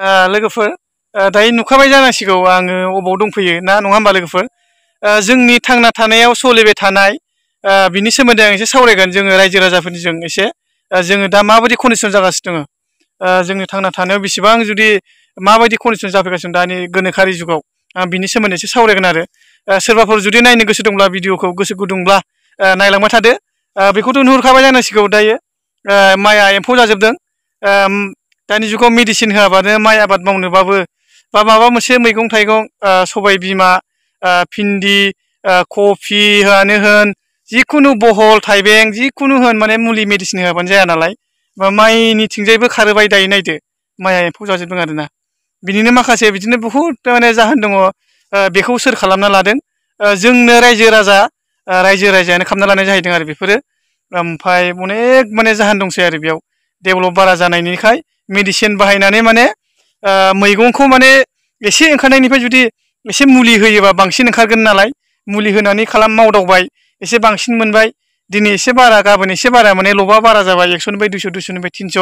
लोगोफोर दायो नुखाबाय जानांसिगौ आङो अबाव दंफैयो ना नङा होमबा लोगोफोर जोंनि थांना थानायाव सोलिबाय थानाय बिनि सोमोन्दै आं एसे सावरायगोन जोङो रायजो राजाफोरनिजों एसे जोङो दा माबायदि कन्डिसन जागासिनो दङ जोंनि थांना थानायाव बेसेबां जुदि माबायदि कन्डिसन जाफैगासिनो दानि गोनोखोआरि जुगाव आं बिनि सोमोन्दै एसे सावरायगोन आरो सोरबाफोर जुदि नायनो गोसो दंब्ला भिडिअखौ गोसो गुदुंब्ला नायलांबाय थादो बेखौथ' नुहुरखाबाय जानांसिगौ दायो माइआ एम्फौ जाजोबदों दानि जुगाव मेडिसिन होआबानो माइ आबाद मावनोबाबो बा माबा मोनसे मैगं थाइगं सबाय बिमा भिन्दि कफिआनो होन जिखुनु बहल थाइबें जिखुनु होन माने मुलि मेडिसिन होआबानो जाया नालाय बा माइनिथिंजायबो खारोबाय दायो नायदो माइआ एम्फौ जाजोबदों आरोना बिनिनो माखासे बिदिनो बुहुद माने जाहोन दङ बेखौ सोर खालामना लादों जोंनो रायजो राजा रायजो राजायानो खालामना लानाय जाहैदों आरो बेफोरो ओमफ्राय अनेक माने जाहोन दंसै आरो बेयाव डेभेलप बारा जानायनिखाय मेडिसिन बाहायनानै माने मैगंखौ माने एसे ओंखारनायनिफ्राय जुदि एसे मुलि होयोबा बांसिन ओंखारगोन नालाय मुलि होनानै खालाम मावदावबाय एसे बांसिन मोनबाय दिनै एसे बारा गाबोन एसे बारा माने लबा बारा जाबाय एकस'निफ्राय दुइस' दुइस'निफ्राय तिनस'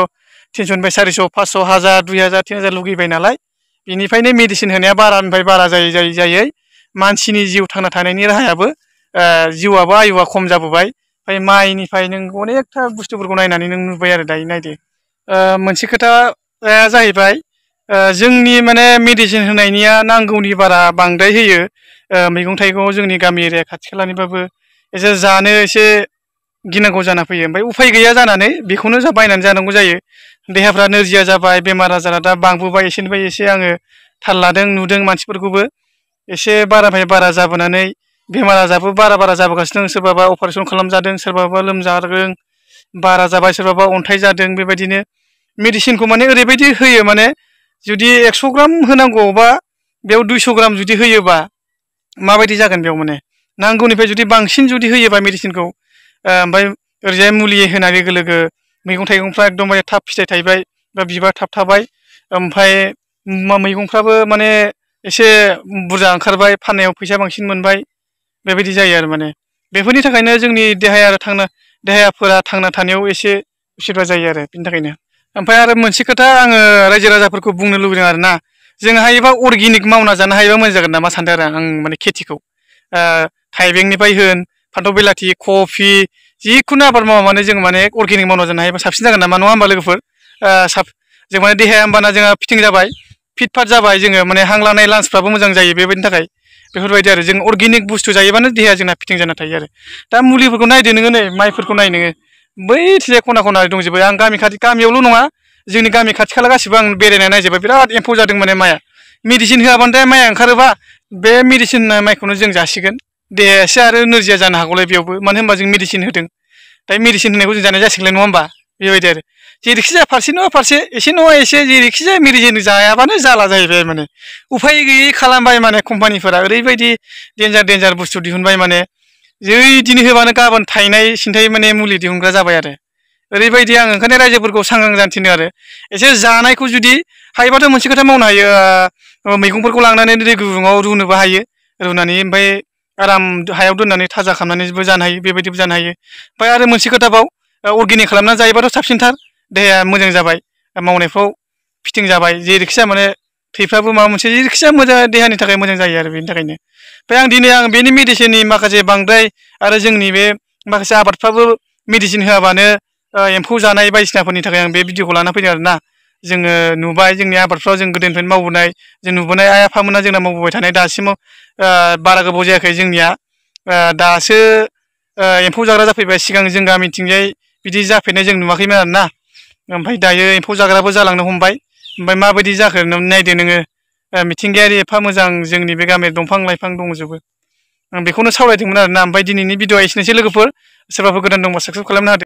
तिनस'निफ्राय सारिस' पासस' हाजार दुइ हाजार तिन हाजार लुगैबाय नालाय बेनिफ्रायनो मेडिसिन होनाया बारानिफ्राय बारा जायै जायै जायै मानसिनि जिउ थांना थानायनि राहायाबो जिउआबो आयुआ खम जाबोबाय ओमफ्राय माइनिफ्राय नों अनेकथा बुस्थुफोरखौ नायनानै नों नुबाय आरो दायो नायदो मोनसे खोथाया जाहैबाय जोंनि माने मेडिसिन होनायनिया नांगौनि बारा बांद्राय होयो मैगं थाइगं जोंनि गामि एरिया खाथि खालानिबाबो एसे जानो एसे गिनांगौ जाना फैयो ओमफ्राय उफाय गैया जानानै बेखौनो जा बायनानै जानांगौ जायो देहाफ्रा नोरजिया जाबाय बेमार आजारा दा बांबोबाय एसेनिफ्राय एसे आङो थाल लादों नुदों मानसिफोरखौबो एसे बारानिफ्राय बारा जाबोनानै बेमार आजारबो बारा बारा जाबोगासिनो दं सोरबाबा अपारेशन खालामजादों सोरबाबा लोमजादों बारा जाबाय सोरबाबा अन्थाइ जादों बेबायदिनो मेडिसिनखौ माने ओरैबायदि होयो माने जुदि एक्स' ग्राम होनांगौबा बेयाव दुइस' ग्राम जुदि होयोबा माबायदि जागोन बेयाव माने नांगौनिफ्राय जुदि बांसिन जुदि होयोबा मेडिसिनखौ ओमफ्राय ओरैजाय मुलि होनाय लोगो लोगो मैगं थाइगंफ्रा एकदमबारे थाब फिथाइ थायबाय बा बिबार थाब थाबाय ओमफ्राय मैगंफ्राबो माने एसे बुरजा ओंखारबाय फाननायाव फैसा बांसिन मोनबाय बेबायदि जायो आरो माने बेफोरनि थाखायनो जोंनि देहाया आरो थांना देहाफोरा थांना थानायाव एसे उसुबिदा जायो आरो बिनि थाखायनो ओमफ्राय आरो मोनसे खोथा आङो रायजो राजाफोरखौ बुंनो लुबैदों आरो ना जों हायोबा अर्गेनिक मावना जानो हायोबा मोजां जागोन नामा सानदों आरो आं माने खेथिखौ थाइबेंनिफ्राय होन फान्थाव बिलाथि कफि जिखुनु आबाद मावा माने जों माने अर्गेनिक मावना जानो हायोबा साबसिन जागोन नामा नङा होमबा लोगोफोर साब जों माने देहाया होमबाना जोंहा फिटिं जाबाय फिट फाट जाबाय जोङो माने हां लानाय लान्सफ्राबो मोजां जायो बेबायदिनि थाखाय बेफोरबायदि आरो जों अर्गेनिक बुस्तु जायोबानो देहाया जोंना फिटिं जाना थायो आरो दा मुलिफोरखौ नायदो नोङो नै माइफोरखौ नाय नोङो बैथिजाय खना खना दंजोबो आं गामि खाथि गामियावल' नङा जोंनि गामि खाथि खाला गासिबो आं बेरायनाय नायजोबबाय बिराद एम्फौ जादों माने माइआ मेडिसिन होआबानो दा माइया ओंखारोबा बे मेडिसिन माइखौनो जों जासिगोन देहाया एसे आरो नोरजिया जानो हागौलाय बेयावबो मानो होनबा जों मेडिसिन होदों दा मेडिसिन होनायखौ जों जानाय जासिगोनलाय नङा होनबा बेबायदि आरो जेरैखि जाया फारसे नङा फारसे एसे नङा एसे जेरैखि जाया मेडिसिन जायाबानो जाला जाहैबाय माने उफाय गैयै खालामबाय माने कम्पानिफोरा ओरैबायदि डेन्जार डेन्जार बुस्थु दिहुनबाय माने जै दिनै होबानो गाबोन थायनाय सिन्थाय माने मुलि दिहुनग्रा जाबाय आरो ओरैबायदि आं ओंखायनो रायजोफोरखौ सांग्रां जानो थिनो आरो एसे जानायखौ जुदि हायोबाथ' मोनसे खोथा मावनो हायो मैगंफोरखौ लांनानै दै गुदुङाव रुनोबो हायो रुनानै ओमफ्राय आराम हायाव दोननानै थाजा खालामनानैबो जानो हायो बेबायदिबो जानो हायो ओमफ्राय आरो मोनसे खोथाबाव अर्गेनिक खालामना जायोबाथ' साबसिनथार देहाया मोजां जाबाय मावनायफ्राव फिटिं जाबाय जेरैखि माने थैफ्राबो माबा मोनसे जेरैखिजाया मोजां देहानि थाखाय मोजां जायो आरो बेनि थाखायनो ओमफ्राय आं दिनै आं बेनि मेडिसिननि माखासे बांद्राय आरो जोंनि बे माखासे आबादफ्राबो मेडिसिन होआबानो एम्फौ जानाय बायदिसिनाफोरनि थाखाय आं बे भिडिअखौ लाना फैदों आरो ना जोङो नुबाय जोंनि आबादफ्राव जों गोदोनिफ्रायनो मावबोनाय जों नुबोनाय आइ आफामोना जोंना मावबोबाय थानाय दासिमाव बारा गोबाव जायाखै जोंनिया दासो एम्फौ जाग्रा जाफैबाय सिगां जों गामिथिंजाय बिदि जाफेरनाय जों नुवाखैमोन आरो ना ओमफ्राय दायो एम्फौ जाग्राबो जालांनो हमबाय ओमफ्य माबायदि जाखो नायदो नोङो मिथिंगायारि एफा मोजां जोंनि बे गामियाव दंफां लाइफां दंजोबो आं बेखौनो सावरायदोंमोन आरो ना ओमफ्राय दिनैनि भिडिअआ एसेनोसै लोगोफोर सोरबाफोर गोदान दंबा साबसक्राइब खालामना होदो